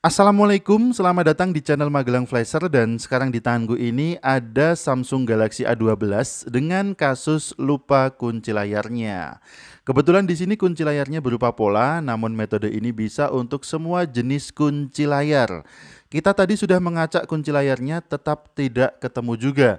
Assalamualaikum, selamat datang di channel Magelang Flasher dan sekarang di tanganku ini ada Samsung Galaxy A12 dengan kasus lupa kunci layarnya. Kebetulan di sini kunci layarnya berupa pola, namun metode ini bisa untuk semua jenis kunci layar. Kita tadi sudah mengacak kunci layarnya tetap tidak ketemu juga.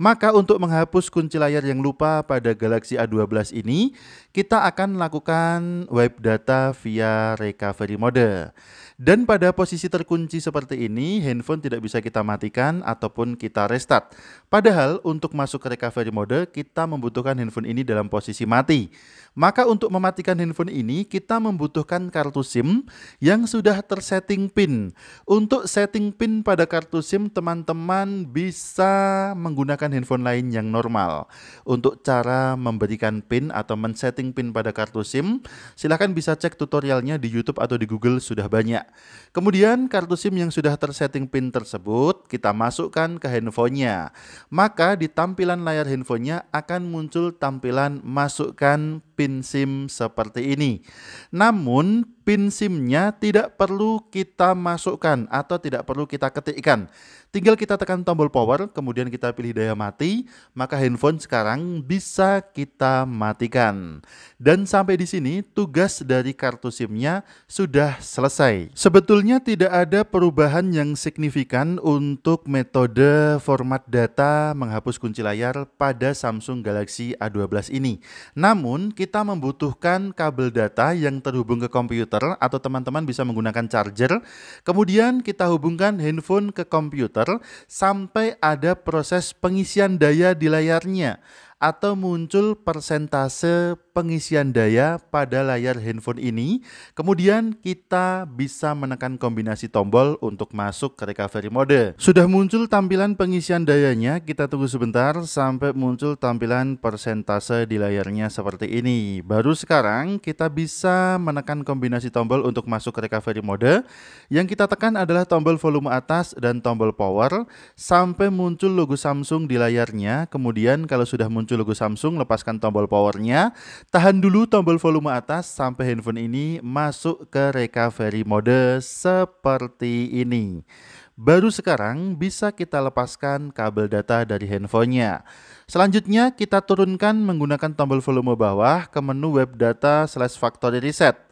Maka untuk menghapus kunci layar yang lupa pada Galaxy A12 ini, kita akan lakukan wipe data via recovery mode. Dan pada posisi terkunci seperti ini, handphone tidak bisa kita matikan ataupun kita restart. Padahal untuk masuk ke recovery mode, kita membutuhkan handphone ini dalam posisi mati. Maka untuk mematikan handphone ini, kita membutuhkan kartu SIM yang sudah tersetting PIN. Untuk setting PIN pada kartu SIM, teman-teman bisa menggunakan dengan handphone lain yang normal. Untuk cara memberikan PIN atau men-setting PIN pada kartu SIM, silahkan bisa cek tutorialnya di YouTube atau di Google sudah banyak. Kemudian kartu SIM yang sudah tersetting PIN tersebut kita masukkan ke handphonenya. Maka di tampilan layar handphonenya akan muncul tampilan masukkan pin SIM seperti ini. Namun pin SIM-nya tidak perlu kita masukkan atau tidak perlu kita ketikkan. Tinggal kita tekan tombol power, kemudian kita pilih daya mati, maka handphone sekarang bisa kita matikan. Dan sampai di sini tugas dari kartu SIM-nya sudah selesai. Sebetulnya tidak ada perubahan yang signifikan untuk metode format data menghapus kunci layar pada Samsung Galaxy A12 ini. Namun kita kita membutuhkan kabel data yang terhubung ke komputer atau teman-teman bisa menggunakan charger. Kemudian kita hubungkan handphone ke komputer sampai ada proses pengisian daya di layarnya atau muncul persentase pengisian daya pada layar handphone ini. Kemudian kita bisa menekan kombinasi tombol untuk masuk ke recovery mode. Sudah muncul tampilan pengisian dayanya, kita tunggu sebentar sampai muncul tampilan persentase di layarnya seperti ini. Baru sekarang kita bisa menekan kombinasi tombol untuk masuk ke recovery mode. Yang kita tekan adalah tombol volume atas dan tombol power sampai muncul logo Samsung di layarnya. Kemudian kalau sudah muncul muncul logo Samsung, lepaskan tombol powernya, tahan dulu tombol volume atas sampai handphone ini masuk ke recovery mode seperti ini. Baru sekarang bisa kita lepaskan kabel data dari handphonenya. Selanjutnya kita turunkan menggunakan tombol volume bawah ke menu web data slash factory reset.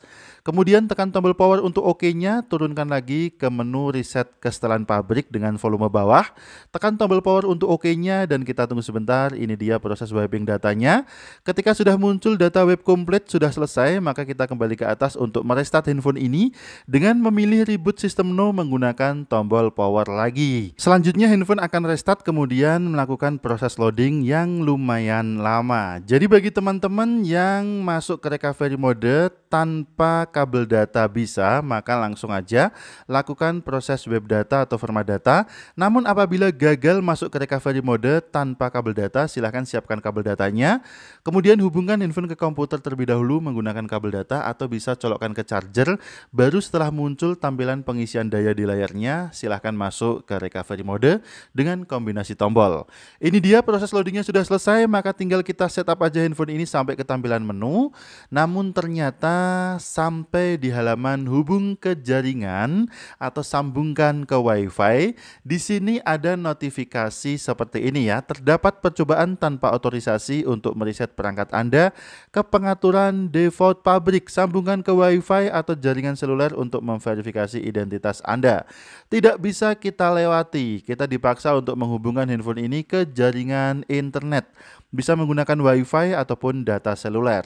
Kemudian tekan tombol power untuk OK-nya, turunkan lagi ke menu reset kesetelan pabrik dengan volume bawah. Tekan tombol power untuk OK-nya dan kita tunggu sebentar, ini dia proses wiping datanya. Ketika sudah muncul data web komplit sudah selesai, maka kita kembali ke atas untuk merestart handphone ini dengan memilih reboot system no menggunakan tombol power lagi. Selanjutnya handphone akan restart kemudian melakukan proses loading yang lumayan lama. Jadi bagi teman-teman yang masuk ke recovery mode tanpa kabel data bisa, maka langsung aja lakukan proses web data atau format data. Namun apabila gagal masuk ke recovery mode tanpa kabel data, silahkan siapkan kabel datanya. Kemudian hubungkan handphone ke komputer terlebih dahulu menggunakan kabel data atau bisa colokkan ke charger. Baru setelah muncul tampilan pengisian daya di layarnya, silahkan masuk ke recovery mode dengan kombinasi tombol. Ini dia proses loadingnya sudah selesai, maka tinggal kita setup aja handphone ini sampai ke tampilan menu. Namun ternyata something sampai di halaman hubung ke jaringan atau sambungkan ke WiFi. Di sini ada notifikasi seperti ini ya. Terdapat percobaan tanpa otorisasi untuk mereset perangkat Anda ke pengaturan default pabrik sambungan ke WiFi atau jaringan seluler untuk memverifikasi identitas Anda. Tidak bisa kita lewati. Kita dipaksa untuk menghubungkan handphone ini ke jaringan internet bisa menggunakan wifi ataupun data seluler.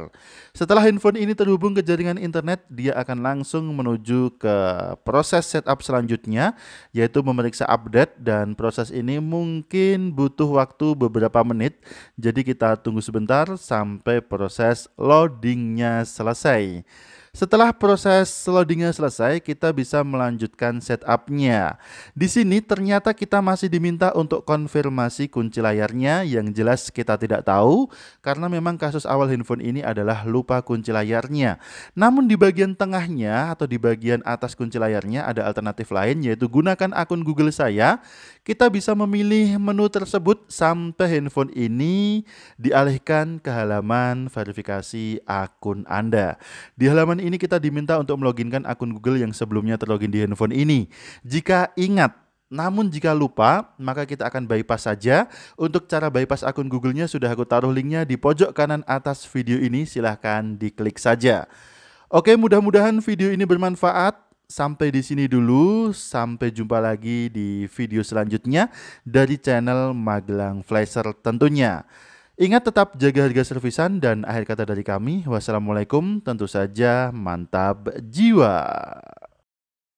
Setelah handphone ini terhubung ke jaringan internet, dia akan langsung menuju ke proses setup selanjutnya, yaitu memeriksa update dan proses ini mungkin butuh waktu beberapa menit. Jadi kita tunggu sebentar sampai proses loadingnya selesai. Setelah proses loadingnya selesai, kita bisa melanjutkan setupnya. Di sini ternyata kita masih diminta untuk konfirmasi kunci layarnya yang jelas kita tidak tahu karena memang kasus awal handphone ini adalah lupa kunci layarnya. Namun di bagian tengahnya atau di bagian atas kunci layarnya ada alternatif lain yaitu gunakan akun Google saya. Kita bisa memilih menu tersebut sampai handphone ini dialihkan ke halaman verifikasi akun Anda. Di halaman ini kita diminta untuk meloginkan akun Google yang sebelumnya terlogin di handphone ini. Jika ingat, namun jika lupa, maka kita akan bypass saja. Untuk cara bypass akun Google-nya sudah aku taruh linknya di pojok kanan atas video ini. Silahkan diklik saja. Oke, mudah-mudahan video ini bermanfaat. Sampai di sini dulu. Sampai jumpa lagi di video selanjutnya dari channel Magelang Flasher tentunya. Ingat tetap jaga harga servisan dan akhir kata dari kami, wassalamualaikum tentu saja mantap jiwa.